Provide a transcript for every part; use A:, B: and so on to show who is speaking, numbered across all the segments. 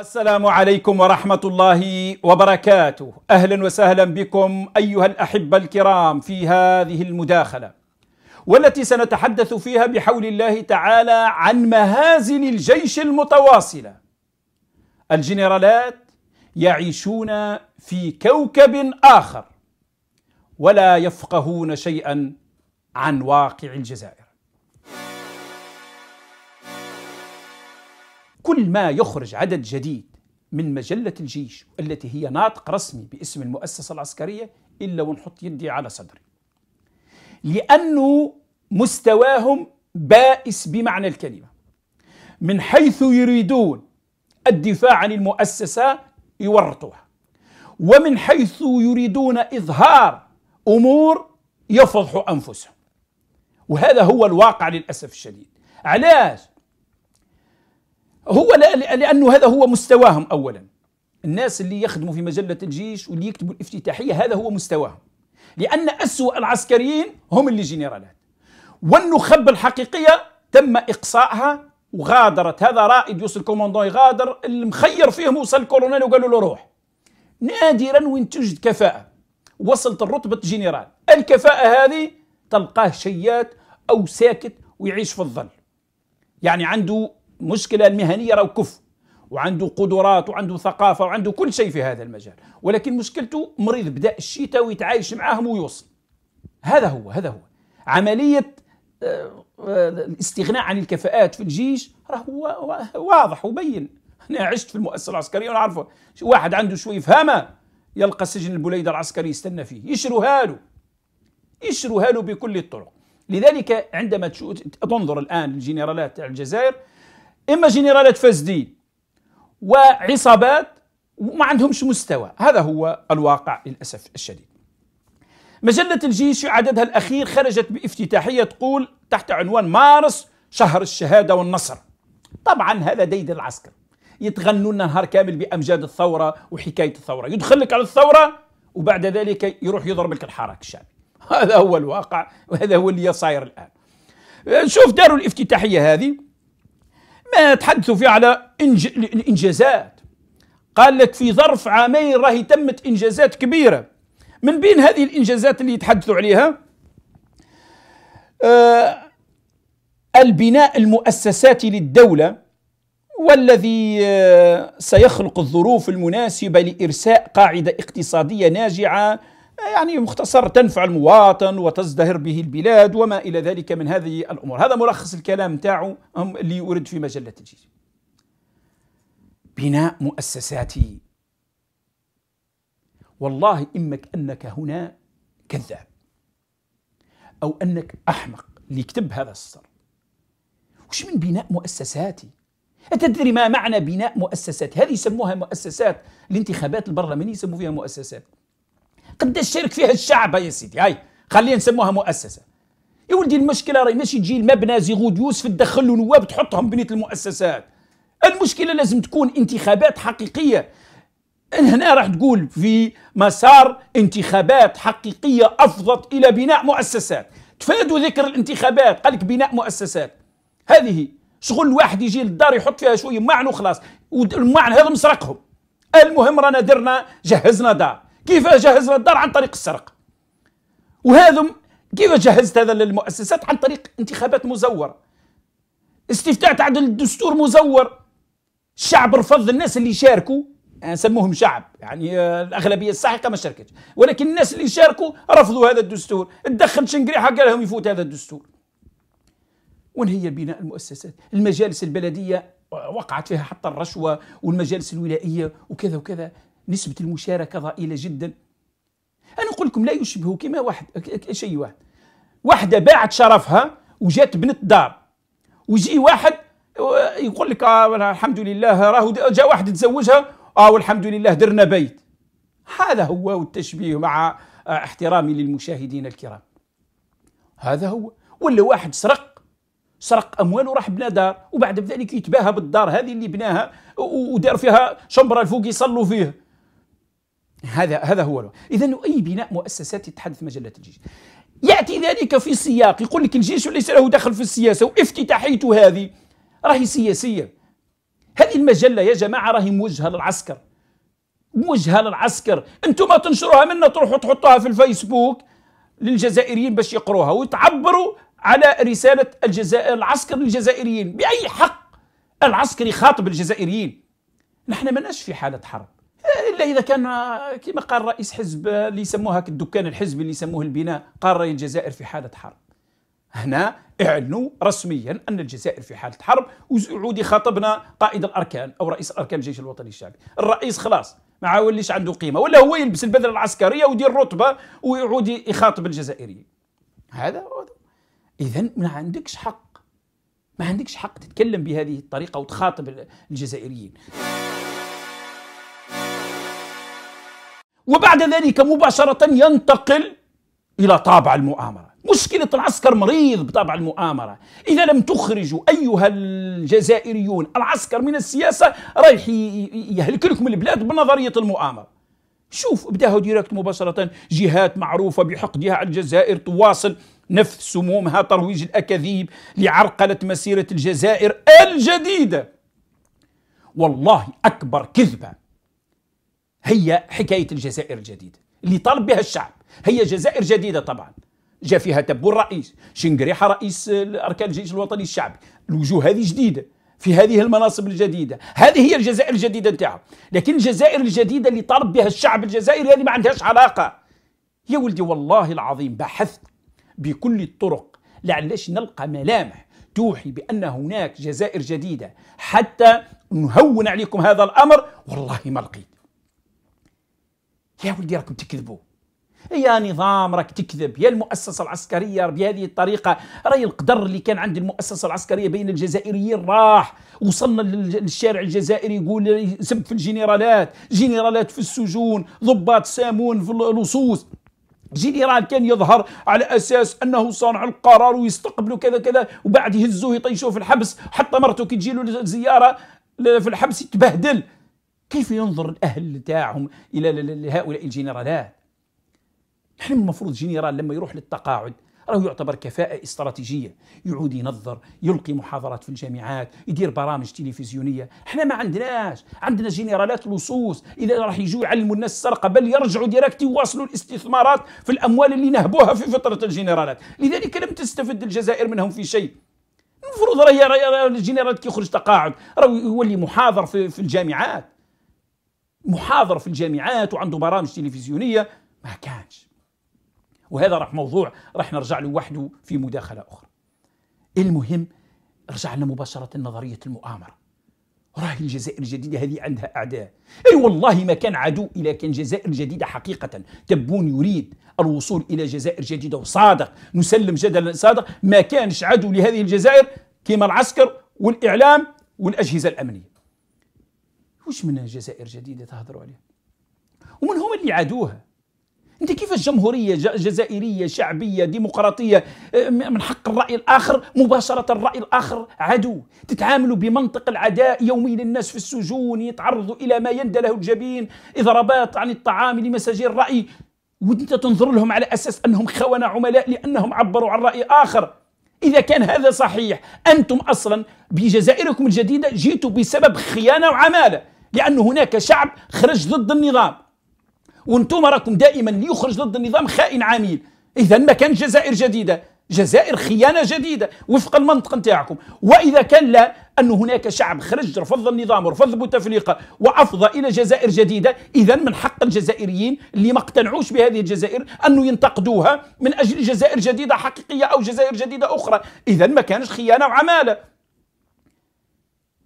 A: السلام عليكم ورحمة الله وبركاته أهلا وسهلا بكم أيها الأحبة الكرام في هذه المداخلة والتي سنتحدث فيها بحول الله تعالى عن مهازل الجيش المتواصلة الجنرالات يعيشون في كوكب آخر ولا يفقهون شيئا عن واقع الجزائر كل ما يخرج عدد جديد من مجلة الجيش التي هي ناطق رسمي باسم المؤسسة العسكرية إلا ونحط يدي على صدري لأنه مستواهم بائس بمعنى الكلمة من حيث يريدون الدفاع عن المؤسسة يورطوها ومن حيث يريدون إظهار أمور يفضحوا أنفسهم وهذا هو الواقع للأسف الشديد علاش هو لانه هذا هو مستواهم اولا الناس اللي يخدموا في مجله الجيش واللي يكتبوا الافتتاحيه هذا هو مستواهم لان اسوا العسكريين هم اللي جنرالات والنخب الحقيقيه تم اقصائها وغادرت هذا رائد يوصل كوموندون يغادر المخير فيهم وصل كولونيل وقالوا له روح نادرا وين توجد كفاءه وصلت لرتبه جنرال الكفاءه هذه تلقاه شيات او ساكت ويعيش في الظل يعني عنده المشكله المهنيه راه كف وعنده قدرات وعنده ثقافه وعنده كل شيء في هذا المجال ولكن مشكلته مريض بدا الشتاء ويتعايش معاهم ويوصل هذا هو هذا هو عمليه آه، آه، الاستغناء عن الكفاءات في الجيش راه واضح وبين انا عشت في المؤسسه العسكريه وانا عارفه واحد عنده شويه فهمه يلقى سجن البوليده العسكري يستنى فيه يشروها له يشروها له بكل الطرق لذلك عندما تنظر الان الجنرالات الجزائر اما جنرالات فاسدين وعصابات وما عندهمش مستوى هذا هو الواقع للاسف الشديد مجلة الجيش في عددها الأخير خرجت بافتتاحية تقول تحت عنوان مارس شهر الشهادة والنصر طبعا هذا ديد العسكر يتغنوا لنا نهار كامل بأمجاد الثورة وحكاية الثورة يدخلك على الثورة وبعد ذلك يروح يضرب لك الحراك الشعبي هذا هو الواقع وهذا هو اللي صاير الآن شوف داروا الافتتاحية هذه ما تحدثوا فيه على إنج... الإنجازات قال لك في ظرف عامين راهي تمت إنجازات كبيرة من بين هذه الإنجازات اللي يتحدثوا عليها آه البناء المؤسساتي للدولة والذي آه سيخلق الظروف المناسبة لإرساء قاعدة اقتصادية ناجعة يعني مختصر تنفع المواطن وتزدهر به البلاد وما إلى ذلك من هذه الأمور هذا ملخص الكلام تاعه اللي يورد في مجلة الجيش بناء مؤسساتي والله إما أنك هنا كذاب أو أنك أحمق اللي يكتب هذا السطر وش من بناء مؤسساتي أتدري ما معنى بناء مؤسسات هذه يسموها مؤسسات الانتخابات البرلمانية يسموا فيها مؤسسات قداش شارك فيها الشعب يا سيدي هاي خلينا نسموها مؤسسه يا ولدي المشكله راهي ماشي تجي المبنى زيغود يوسف تدخل له نواب تحطهم بنيه المؤسسات المشكله لازم تكون انتخابات حقيقيه هنا راح تقول في مسار انتخابات حقيقيه افضت الى بناء مؤسسات تفادوا ذكر الانتخابات قال لك بناء مؤسسات هذه شغل واحد يجي للدار يحط فيها شويه معن وخلاص والمعنى هذا مسرقهم المهم رانا درنا جهزنا دار كيف جهز الدار عن طريق السرقه وهذا كيف جهزت هذا للمؤسسات عن طريق انتخابات مزوره استفتاء تعدل الدستور مزور الشعب رفض الناس اللي شاركوا نسموهم شعب يعني الاغلبيه الساحقه ما شاركتش ولكن الناس اللي شاركوا رفضوا هذا الدستور تدخل شنقريحه قال لهم يفوت هذا الدستور هي بناء المؤسسات المجالس البلديه وقعت فيها حتى الرشوه والمجالس الولائيه وكذا وكذا نسبة المشاركة ضئيلة جدا أنا نقول لكم لا يشبه كما واحد شيء واحد واحدة باعت شرفها وجات بنت دار ويجي واحد يقول لك آه الحمد لله راه جاء واحد تزوجها اه والحمد لله درنا بيت هذا هو التشبيه مع آه، احترامي للمشاهدين الكرام هذا هو ولا واحد سرق سرق اموال وراح بنى دار وبعد ذلك يتباهى بالدار هذه اللي بناها ودار فيها شمبره الفوق يصلوا فيه هذا هذا هو اذا اي بناء مؤسسات يتحدث مجله الجيش ياتي ذلك في سياق يقول لك الجيش ليس له دخل في السياسه وافتتاحيته هذه راهي سياسيه هذه المجله يا جماعه راهي موجهه للعسكر موجهه للعسكر انتم تنشروها منا تروحوا تحطوها في الفيسبوك للجزائريين باش يقروها وتعبروا على رساله الجزائر العسكر للجزائريين باي حق العسكري خاطب الجزائريين نحن ما في حاله حرب الا اذا كان كما قال رئيس حزب اللي يسموها الدكان الحزبي اللي يسموه البناء قال راي الجزائر في حاله حرب هنا اعلنوا رسميا ان الجزائر في حاله حرب وعودي خاطبنا قائد الاركان او رئيس الاركان الجيش الوطني الشعبي الرئيس خلاص ما عاوليش عنده قيمه ولا هو يلبس البدله العسكريه ويدير رتبه ويعود يخاطب الجزائريين هذا اذا ما عندكش حق ما عندكش حق تتكلم بهذه الطريقه وتخاطب الجزائريين وبعد ذلك مباشرة ينتقل إلى طابع المؤامرة مشكلة العسكر مريض بطابع المؤامرة إذا لم تخرجوا أيها الجزائريون العسكر من السياسة رايح يهلك لكم البلاد بنظرية المؤامرة شوف بداها ديريكت مباشرة جهات معروفة بحقدها على الجزائر تواصل نفث سمومها ترويج الأكاذيب لعرقلة مسيرة الجزائر الجديدة والله أكبر كذبة هي حكاية الجزائر الجديدة اللي طالب بها الشعب هي جزائر جديدة طبعا جاء فيها تبو رئيس شنقريحة رئيس أركان الجيش الوطني الشعبي الوجوه هذه جديدة في هذه المناصب الجديدة هذه هي الجزائر الجديدة نتاعها لكن الجزائر الجديدة اللي طالب بها الشعب الجزائري هذه ما عندهاش علاقة يا ولدي والله العظيم بحثت بكل الطرق لعلاش نلقى ملامح توحي بأن هناك جزائر جديدة حتى نهون عليكم هذا الأمر والله ما لقيت يا ولدي راكم تكذبوا يا نظام راك تكذب يا المؤسسة العسكرية بهذه الطريقة راي القدر اللي كان عند المؤسسة العسكرية بين الجزائريين راح وصلنا للشارع الجزائري يقول سب في الجنرالات جنرالات في السجون ضباط سامون في اللصوص جنرال كان يظهر على اساس انه صانع القرار ويستقبله كذا كذا وبعد يهزوه يطيشوه في الحبس حتى مرته كي تجي له زياره في الحبس يتبهدل كيف ينظر الأهل تاعهم إلى لهؤلاء الجنرالات نحن المفروض جنرال لما يروح للتقاعد راه يعتبر كفاءة استراتيجية يعود ينظر يلقي محاضرات في الجامعات يدير برامج تلفزيونية احنا ما عندناش عندنا جنرالات لصوص إذا راح يجوا يعلموا الناس السرقة بل يرجعوا ديركت يواصلوا الاستثمارات في الأموال اللي نهبوها في فترة الجنرالات لذلك لم تستفد الجزائر منهم في شيء المفروض راه الجنرالات كي يخرج تقاعد راه يولي محاضر في, في الجامعات محاضر في الجامعات وعنده برامج تلفزيونيه ما كانش وهذا راح موضوع راح نرجع له وحده في مداخله اخرى المهم رجعنا مباشره نظريه المؤامره راهي الجزائر الجديدة هذه عندها أعداء أي والله ما كان عدو إلى كان جزائر جديدة حقيقة تبون يريد الوصول إلى جزائر جديدة وصادق نسلم جدلا صادق ما كانش عدو لهذه الجزائر كما العسكر والإعلام والأجهزة الأمنية واش من جزائر جديده تهضروا عليها ومن هم اللي عادوها انت كيفاش جمهوريه جزائريه شعبيه ديمقراطيه آه، من حق الراي الاخر مباشره الراي الاخر عدو تتعاملوا بمنطق العداء يوميا الناس في السجون يتعرضوا الى ما يندى له الجبين اضرابات عن الطعام لمساجين الراي وانت تنظر لهم على اساس انهم خونه عملاء لانهم عبروا عن راي اخر اذا كان هذا صحيح انتم اصلا بجزائركم الجديده جئتوا بسبب خيانه وعماله لأن هناك شعب خرج ضد النظام وانتم راكم دائما يخرج ضد النظام خائن عميل إذا ما كان جزائر جديدة جزائر خيانة جديدة وفق المنطق نتاعكم وإذا كان لا أن هناك شعب خرج رفض النظام ورفض بوتفليقة وأفضى إلى جزائر جديدة إذا من حق الجزائريين اللي ما اقتنعوش بهذه الجزائر أنه ينتقدوها من أجل جزائر جديدة حقيقية أو جزائر جديدة أخرى إذا ما كانش خيانة وعمالة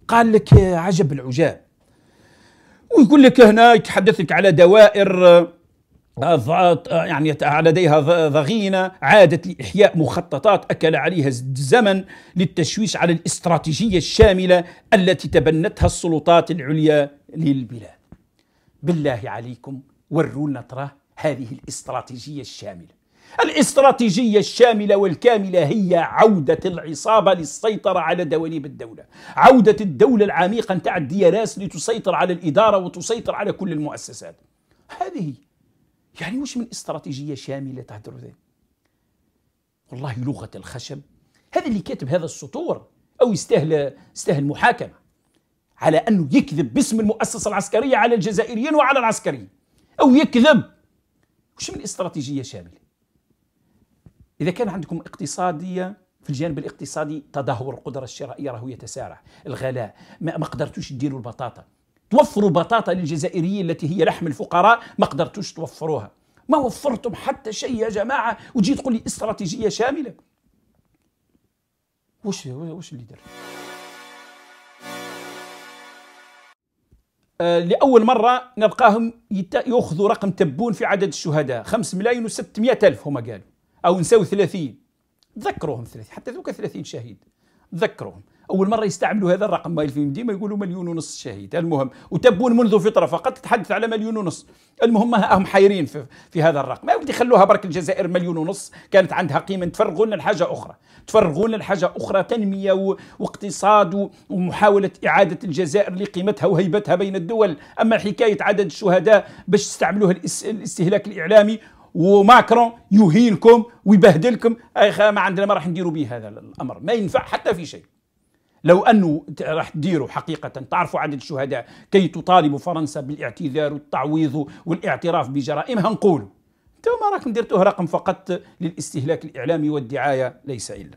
A: قال لك عجب العجاب ويقول لك هنا يتحدث لك على دوائر آه، آه، يعني لديها ضغينة عادت لإحياء مخططات أكل عليها الزمن للتشويش على الاستراتيجية الشاملة التي تبنتها السلطات العليا للبلاد بالله عليكم ورونا تراه هذه الاستراتيجية الشاملة الاستراتيجية الشاملة والكاملة هي عودة العصابة للسيطرة على دواليب الدولة عودة الدولة العميقة نتاع الدياراس لتسيطر على الإدارة وتسيطر على كل المؤسسات هذه يعني مش من استراتيجية شاملة تهدر والله لغة الخشب هذا اللي كاتب هذا السطور أو يستاهل يستاهل محاكمة على أنه يكذب باسم المؤسسة العسكرية على الجزائريين وعلى العسكريين أو يكذب وش من استراتيجية شاملة إذا كان عندكم اقتصادية في الجانب الاقتصادي تدهور القدرة الشرائية راهو يتسارع الغلاء ما قدرتوش تديروا البطاطا توفروا بطاطا للجزائريين التي هي لحم الفقراء ما قدرتوش توفروها ما وفرتم حتى شيء يا جماعة وتجي تقول لي استراتيجية شاملة وش وش اللي درت آه، لأول مرة نلقاهم يأخذوا رقم تبون في عدد الشهداء 5 ملايين و ألف هما قالوا او نساو 30 تذكروهم 30 حتى ذوك 30 شهيد تذكروهم اول مره يستعملوا هذا الرقم ما الفيلم ديما يقولوا مليون ونص شهيد المهم وتبون منذ فتره فقط تتحدث على مليون ونص المهم هم حيرين في, في هذا الرقم ما بدي خلوها برك الجزائر مليون ونص كانت عندها قيمه تفرغوا لنا لحاجه اخرى تفرغوا لنا لحاجه اخرى تنميه و... واقتصاد ومحاوله اعاده الجزائر لقيمتها وهيبتها بين الدول اما حكايه عدد الشهداء باش تستعملوها الاس... الاستهلاك الاعلامي وماكرون يهينكم ويبهدلكم اخا ما عندنا ما راح نديروا به هذا الامر ما ينفع حتى في شيء لو انه راح تديروا حقيقه تعرفوا عدد الشهداء كي تطالبوا فرنسا بالاعتذار والتعويض والاعتراف بجرائمها نقولوا انتم راكم درتوه رقم فقط للاستهلاك الاعلامي والدعايه ليس الا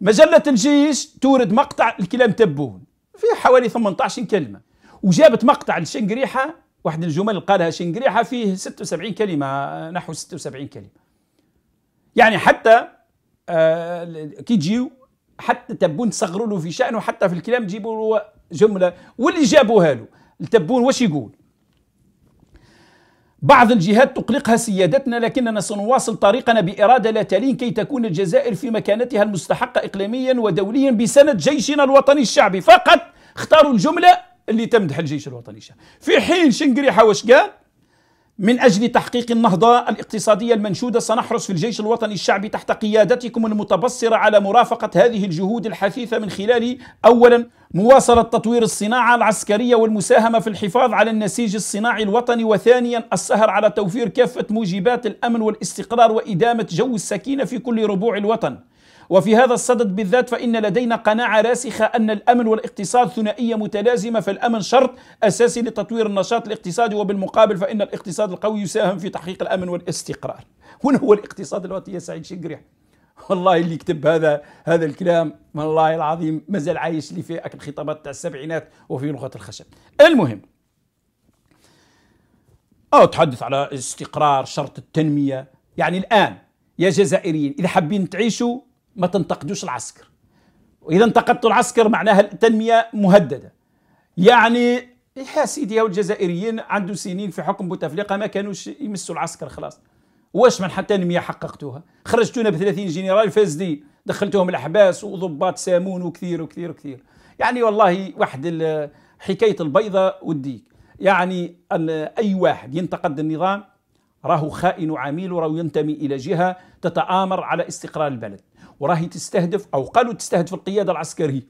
A: مجله الجيش تورد مقطع الكلام تبون فيه حوالي 18 كلمه وجابت مقطع لشنقريحه واحد الجمل قالها شنقريحة فيه 76 كلمة نحو 76 كلمة يعني حتى آه، كي تجيو حتى تبون تصغروا له في شأنه حتى في الكلام تجيبوا له جملة واللي جابوها له التبون واش يقول بعض الجهات تقلقها سيادتنا لكننا سنواصل طريقنا بإرادة لا تلين كي تكون الجزائر في مكانتها المستحقة إقليميا ودوليا بسند جيشنا الوطني الشعبي فقط اختاروا الجملة اللي تمدح الجيش الوطني الشعبي في حين شنقريحة واش قال من أجل تحقيق النهضة الاقتصادية المنشودة سنحرص في الجيش الوطني الشعبي تحت قيادتكم المتبصرة على مرافقة هذه الجهود الحثيثة من خلال أولا مواصلة تطوير الصناعة العسكرية والمساهمة في الحفاظ على النسيج الصناعي الوطني وثانيا السهر على توفير كافة موجبات الأمن والاستقرار وإدامة جو السكينة في كل ربوع الوطن وفي هذا الصدد بالذات فإن لدينا قناعة راسخة أن الأمن والاقتصاد ثنائية متلازمة فالأمن شرط أساسي لتطوير النشاط الاقتصادي وبالمقابل فإن الاقتصاد القوي يساهم في تحقيق الأمن والاستقرار هنا هو الاقتصاد الوطني يا سعيد شقريح والله اللي كتب هذا هذا الكلام والله العظيم مازال عايش لي في الخطابات تاع السبعينات وفي لغه الخشب المهم أو تحدث على استقرار شرط التنمية يعني الآن يا جزائريين إذا حابين تعيشوا ما تنتقدوش العسكر واذا انتقدتوا العسكر معناها التنميه مهدده يعني يا سيدي الجزائريين عنده سنين في حكم بوتفليقه ما كانوش يمسوا العسكر خلاص واش من حتى تنميه حققتوها خرجتونا ب 30 جنرال فاسدين دخلتهم الاحباس وضباط سامون وكثير وكثير وكثير يعني والله واحد حكايه البيضه والديك يعني اي واحد ينتقد النظام راهو خائن عميل وراهو ينتمي الى جهه تتآمر على استقرار البلد وراهي تستهدف أو قالوا تستهدف القيادة العسكرية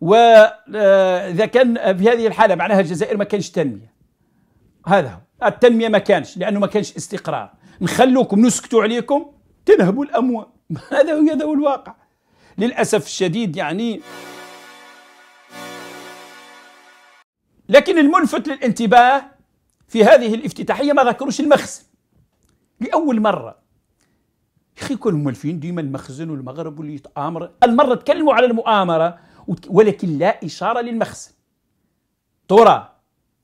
A: وإذا آه، كان في هذه الحالة معناها الجزائر ما كانش تنمية هذا هو التنمية ما كانش لأنه ما كانش استقرار نخلوكم نسكتوا عليكم تنهبوا الأموال هذا هو هذا هو الواقع للأسف الشديد يعني لكن الملفت للانتباه في هذه الافتتاحية ما ذكروش المخزن لأول مرة اخي كل مولفين ديما المخزن والمغرب واللي يتامر المره تكلموا على المؤامره ولكن لا اشاره للمخزن ترى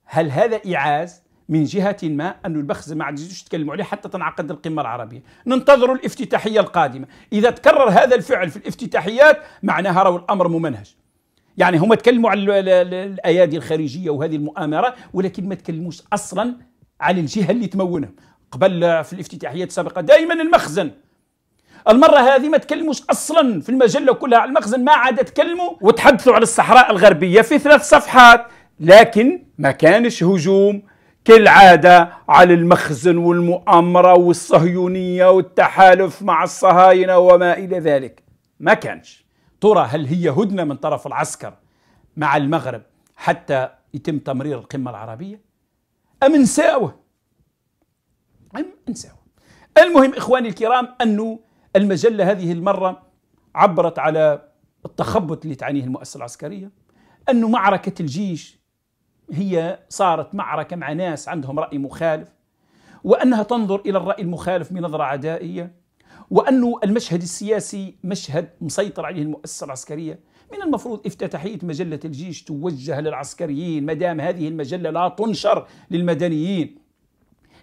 A: هل هذا اعاز من جهه ما أن المخزن ما عادش تكلموا عليه حتى تنعقد القمه العربيه ننتظر الافتتاحيه القادمه اذا تكرر هذا الفعل في الافتتاحيات معناها راهو الامر ممنهج يعني هم تكلموا على الايادي الخارجيه وهذه المؤامره ولكن ما تكلموش اصلا على الجهه اللي تمونهم قبل في الافتتاحيات السابقه دائما المخزن المرة هذه ما تكلموش أصلا في المجلة كلها على المخزن ما عاد تكلموا وتحدثوا على الصحراء الغربية في ثلاث صفحات لكن ما كانش هجوم كالعادة على المخزن والمؤامرة والصهيونية والتحالف مع الصهاينة وما إلى ذلك ما كانش ترى هل هي هدنة من طرف العسكر مع المغرب حتى يتم تمرير القمة العربية أم نساوه أم نساوه المهم إخواني الكرام أنه المجلة هذه المرة عبرت على التخبط اللي تعانيه المؤسسة العسكرية أنه معركة الجيش هي صارت معركة مع ناس عندهم رأي مخالف وأنها تنظر إلى الرأي المخالف بنظرة عدائية وأنه المشهد السياسي مشهد مسيطر عليه المؤسسة العسكرية من المفروض افتتاحية مجلة الجيش توجه للعسكريين ما دام هذه المجلة لا تنشر للمدنيين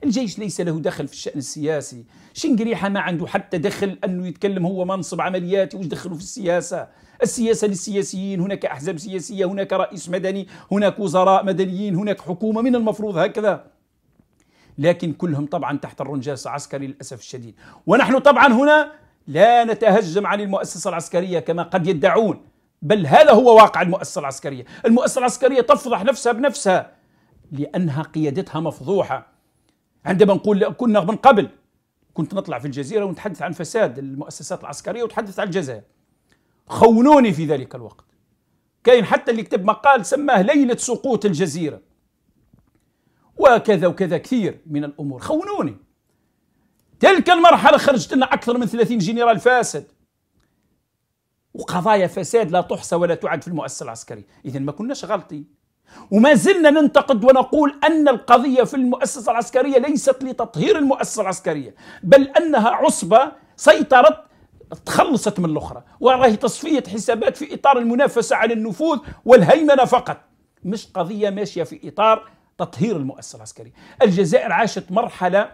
A: الجيش ليس له دخل في الشأن السياسي شنقريحة ما عنده حتى دخل أنه يتكلم هو منصب عملياتي وش دخله في السياسة السياسة للسياسيين هناك أحزاب سياسية هناك رئيس مدني هناك وزراء مدنيين هناك حكومة من المفروض هكذا لكن كلهم طبعا تحت الرنجاس عسكري للأسف الشديد ونحن طبعا هنا لا نتهجم عن المؤسسة العسكرية كما قد يدعون بل هذا هو واقع المؤسسة العسكرية المؤسسة العسكرية تفضح نفسها بنفسها لأنها قيادتها مفضوحة عندما نقول كنا من قبل كنت نطلع في الجزيرة ونتحدث عن فساد المؤسسات العسكرية وتحدث عن الجزائر خونوني في ذلك الوقت كاين حتى اللي كتب مقال سماه ليلة سقوط الجزيرة وكذا وكذا كثير من الأمور خونوني تلك المرحلة خرجت لنا أكثر من 30 جنرال فاسد وقضايا فساد لا تحصى ولا تعد في المؤسسة العسكرية إذا ما كناش غلطي وما زلنا ننتقد ونقول أن القضية في المؤسسة العسكرية ليست لتطهير المؤسسة العسكرية بل أنها عصبة سيطرت تخلصت من الأخرى وراهي تصفية حسابات في إطار المنافسة على النفوذ والهيمنة فقط مش قضية ماشية في إطار تطهير المؤسسة العسكرية الجزائر عاشت مرحلة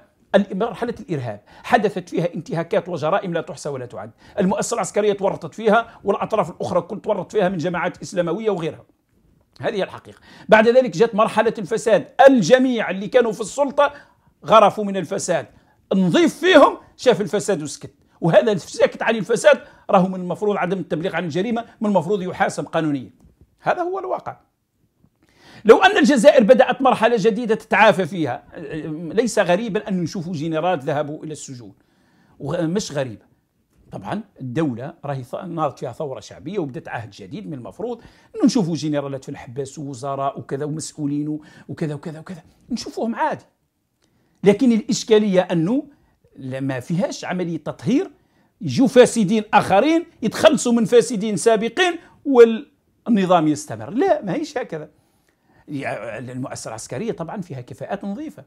A: مرحلة الإرهاب حدثت فيها انتهاكات وجرائم لا تحصى ولا تعد المؤسسة العسكرية تورطت فيها والأطراف الأخرى كل تورط فيها من جماعات إسلاموية وغيرها هذه الحقيقة بعد ذلك جت مرحلة الفساد الجميع اللي كانوا في السلطة غرفوا من الفساد نضيف فيهم شاف الفساد وسكت وهذا ساكت عن الفساد راهو من المفروض عدم التبليغ عن الجريمة من المفروض يحاسب قانونيا هذا هو الواقع لو أن الجزائر بدأت مرحلة جديدة تتعافى فيها ليس غريبا أن نشوف جنرال ذهبوا إلى السجون مش غريبة طبعا الدولة راهي نارت فيها ثورة شعبية وبدات عهد جديد من المفروض انه نشوفوا جنرالات في الحباس ووزراء وكذا ومسؤولين وكذا وكذا وكذا نشوفوهم عادي لكن الإشكالية أنه ما فيهاش عملية تطهير يجوا فاسدين آخرين يتخلصوا من فاسدين سابقين والنظام يستمر لا ما هيش هكذا المؤسسة العسكرية طبعا فيها كفاءات نظيفة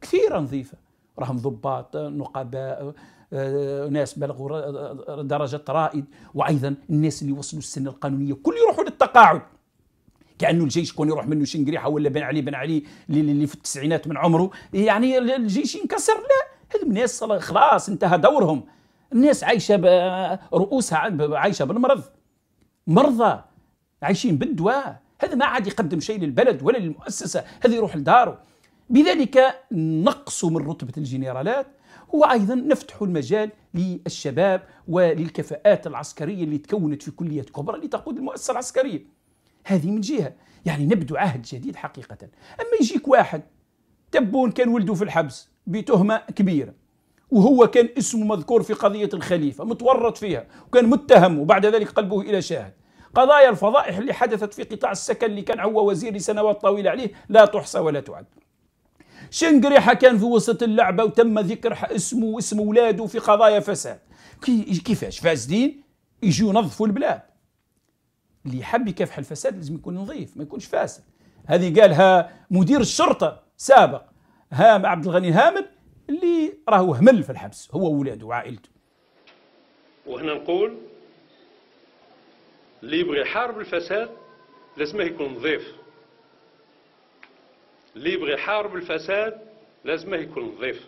A: كثيرة نظيفة راهم ضباط نقباء آه، ناس بلغوا آه، درجة رائد وأيضا الناس اللي وصلوا السن القانونية كل يروحوا للتقاعد كانه الجيش كون يروح منه شنقريحه ولا بن علي بن علي اللي في التسعينات من عمره يعني الجيش ينكسر لا هذم الناس خلاص انتهى دورهم الناس عايشه رؤوسها عايشه بالمرض مرضى عايشين بالدواء هذا ما عاد يقدم شيء للبلد ولا للمؤسسه هذا يروح لداره بذلك نقصوا من رتبه الجنرالات هو أيضا نفتح المجال للشباب وللكفاءات العسكرية اللي تكونت في كليات كبرى لتقود المؤسسة العسكرية هذه من جهة يعني نبدو عهد جديد حقيقة أما يجيك واحد تبون كان ولده في الحبس بتهمة كبيرة وهو كان اسمه مذكور في قضية الخليفة متورط فيها وكان متهم وبعد ذلك قلبه إلى شاهد قضايا الفضائح اللي حدثت في قطاع السكن اللي كان هو وزير لسنوات طويلة عليه لا تحصى ولا تعد شنقريحة كان في وسط اللعبة وتم ذكر اسمه واسم ولاده في قضايا فساد كيفاش فاسدين يجوا ينظفوا البلاد اللي يحب يكافح الفساد لازم يكون نظيف ما يكونش فاسد هذه قالها مدير الشرطة سابق هام عبد الغني هامد اللي راهو همل في الحبس هو ولاده وعائلته وهنا نقول اللي يبغي يحارب الفساد لازم يكون نظيف اللي يبغي يحارب الفساد لازمه يكون نظيف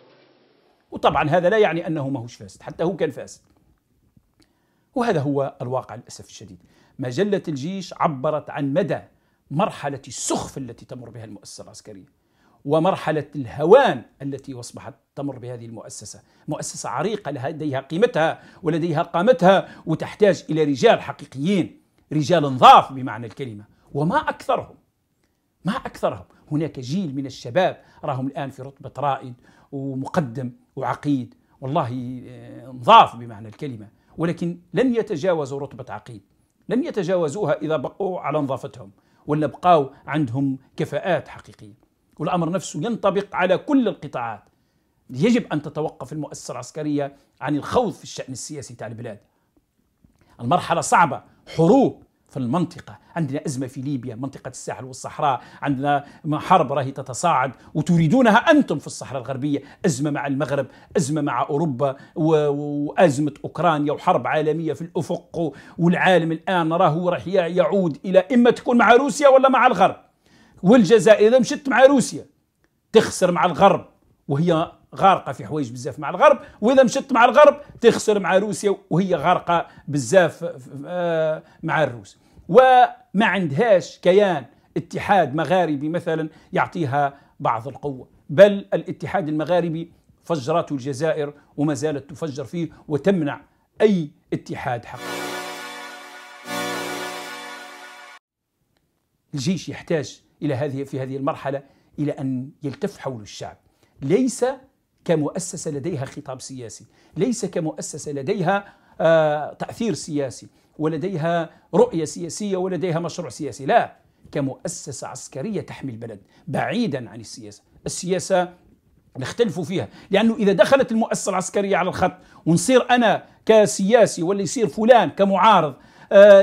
A: وطبعا هذا لا يعني انه ماهوش فاسد حتى هو كان فاسد وهذا هو الواقع للاسف الشديد مجله الجيش عبرت عن مدى مرحله السخف التي تمر بها المؤسسه العسكريه ومرحله الهوان التي اصبحت تمر بهذه المؤسسه مؤسسه عريقه لديها قيمتها ولديها قامتها وتحتاج الى رجال حقيقيين رجال نظاف بمعنى الكلمه وما اكثرهم ما اكثرهم هناك جيل من الشباب راهم الآن في رتبة رائد ومقدم وعقيد والله آه، نظاف بمعنى الكلمة ولكن لن يتجاوزوا رتبة عقيد لن يتجاوزوها إذا بقوا على نظافتهم ولا بقاو عندهم كفاءات حقيقية والأمر نفسه ينطبق على كل القطاعات يجب أن تتوقف المؤسسة العسكرية عن الخوض في الشأن السياسي تاع البلاد المرحلة صعبة حروب في المنطقة عندنا أزمة في ليبيا منطقة الساحل والصحراء عندنا حرب راهي تتصاعد وتريدونها أنتم في الصحراء الغربية أزمة مع المغرب أزمة مع أوروبا وأزمة أوكرانيا وحرب عالمية في الأفق والعالم الآن راهو راح يعود إلى إما تكون مع روسيا ولا مع الغرب والجزائر إذا مشت مع روسيا تخسر مع الغرب وهي غارقه في حوايج بزاف مع الغرب واذا مشت مع الغرب تخسر مع روسيا وهي غارقه بزاف آه، مع الروس وما عندهاش كيان اتحاد مغاربي مثلا يعطيها بعض القوه بل الاتحاد المغاربي فجرته الجزائر وما زالت تفجر فيه وتمنع اي اتحاد حقيقي الجيش يحتاج الى هذه في هذه المرحله الى ان يلتف حول الشعب ليس كمؤسسة لديها خطاب سياسي ليس كمؤسسة لديها آه، تأثير سياسي ولديها رؤية سياسية ولديها مشروع سياسي لا كمؤسسة عسكرية تحمي البلد بعيدا عن السياسة السياسة نختلف فيها لأنه إذا دخلت المؤسسة العسكرية على الخط ونصير أنا كسياسي ولا يصير فلان كمعارض آه،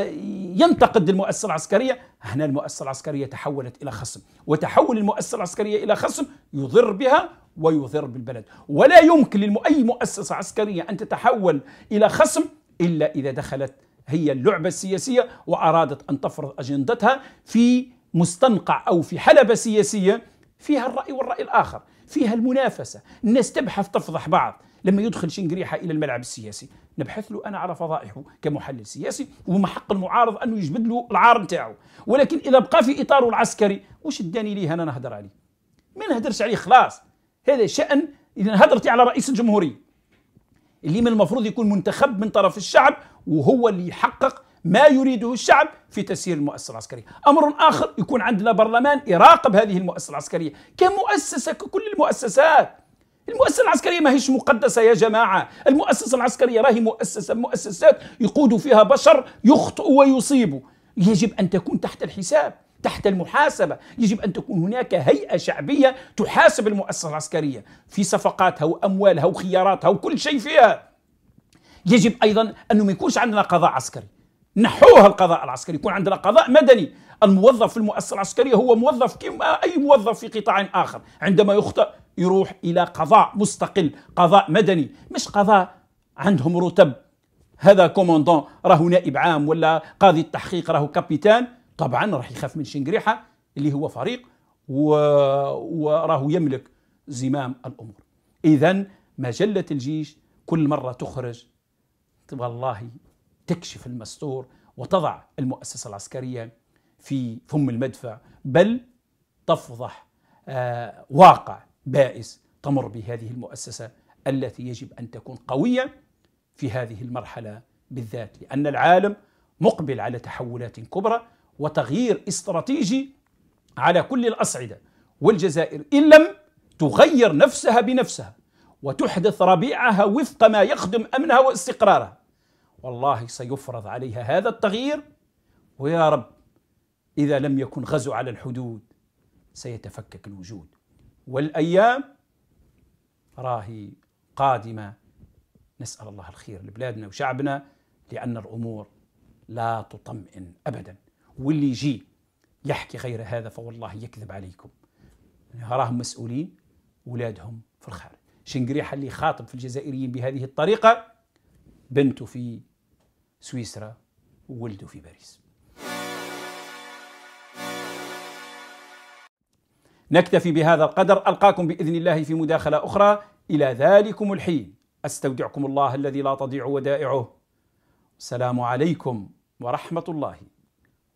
A: ينتقد المؤسسة العسكرية هنا المؤسسة العسكرية تحولت إلى خصم وتحول المؤسسة العسكرية إلى خصم يضر بها ويضر بالبلد ولا يمكن لأي مؤسسة عسكرية أن تتحول إلى خصم إلا إذا دخلت هي اللعبة السياسية وأرادت أن تفرض أجندتها في مستنقع أو في حلبة سياسية فيها الرأي والرأي الآخر فيها المنافسة الناس تبحث تفضح بعض لما يدخل شنقريحة إلى الملعب السياسي نبحث له أنا على فضائحه كمحلل سياسي ومحق حق المعارض أنه يجبد له العار نتاعه ولكن إذا بقى في إطاره العسكري وش اداني ليه أنا نهدر عليه ما نهدرش عليه خلاص هذا شأن إذا هدرتي على رئيس الجمهورية اللي من المفروض يكون منتخب من طرف الشعب وهو اللي يحقق ما يريده الشعب في تسيير المؤسسة العسكرية أمر آخر يكون عندنا برلمان يراقب هذه المؤسسة العسكرية كمؤسسة ككل المؤسسات المؤسسة العسكرية ما هيش مقدسة يا جماعة المؤسسة العسكرية راهي مؤسسة مؤسسات يقود فيها بشر يخطئ ويصيب يجب أن تكون تحت الحساب تحت المحاسبة يجب أن تكون هناك هيئة شعبية تحاسب المؤسسة العسكرية في صفقاتها وأموالها وخياراتها وكل شيء فيها يجب أيضا أنه ما يكونش عندنا قضاء عسكري نحوها القضاء العسكري يكون عندنا قضاء مدني الموظف في المؤسسة العسكرية هو موظف كما أي موظف في قطاع آخر عندما يخطئ يروح إلى قضاء مستقل قضاء مدني مش قضاء عندهم رتب هذا كوموندون راهو نائب عام ولا قاضي التحقيق راهو كابيتان طبعا راح يخاف من شنقريحه اللي هو فريق و... وراه يملك زمام الامور اذا مجله الجيش كل مره تخرج والله تكشف المستور وتضع المؤسسه العسكريه في فم المدفع بل تفضح آه، واقع بائس تمر بهذه المؤسسه التي يجب ان تكون قويه في هذه المرحله بالذات لان العالم مقبل على تحولات كبرى وتغيير استراتيجي على كل الأصعدة والجزائر إن لم تغير نفسها بنفسها وتحدث ربيعها وفق ما يخدم أمنها واستقرارها والله سيفرض عليها هذا التغيير ويا رب إذا لم يكن غزو على الحدود سيتفكك الوجود والأيام راهي قادمة نسأل الله الخير لبلادنا وشعبنا لأن الأمور لا تطمئن أبداً واللي يجي يحكي غير هذا فوالله يكذب عليكم يعني راهم مسؤولين ولادهم في الخارج شنقريحة اللي خاطب في الجزائريين بهذه الطريقة بنته في سويسرا وولده في باريس نكتفي بهذا القدر ألقاكم بإذن الله في مداخلة أخرى إلى ذلكم الحين أستودعكم الله الذي لا تضيع ودائعه السلام عليكم ورحمة الله